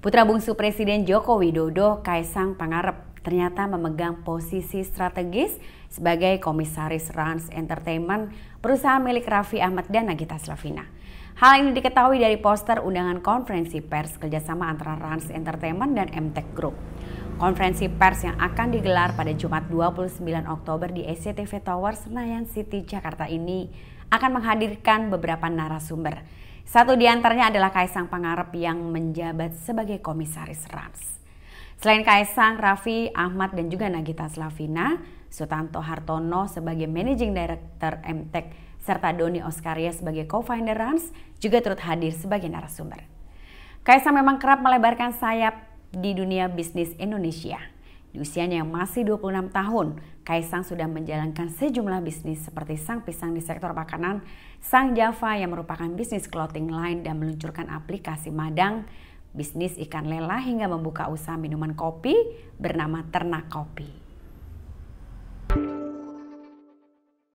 Putra bungsu Presiden Joko Widodo, Kaisang Pangarep, ternyata memegang posisi strategis sebagai komisaris Rans Entertainment, perusahaan milik Raffi Ahmad dan Nagita Slavina. Hal ini diketahui dari poster undangan konferensi pers kerjasama antara Rans Entertainment dan MTech Group. Konferensi pers yang akan digelar pada Jumat 29 Oktober di SCTV Tower Senayan City, Jakarta ini akan menghadirkan beberapa narasumber satu di antaranya adalah Kaisang Pangarep yang menjabat sebagai komisaris Rams. Selain Kaisang, Raffi, Ahmad, dan juga Nagita Slavina, Sutanto Hartono sebagai Managing Director Mtek serta Doni Oskaria sebagai co-founder Rams juga turut hadir sebagai narasumber. Kaisang memang kerap melebarkan sayap di dunia bisnis Indonesia. Di usianya yang masih 26 tahun, Kaisang sudah menjalankan sejumlah bisnis seperti sang pisang di sektor makanan, sang Java yang merupakan bisnis clothing line dan meluncurkan aplikasi madang, bisnis ikan lela hingga membuka usaha minuman kopi bernama Ternak Kopi.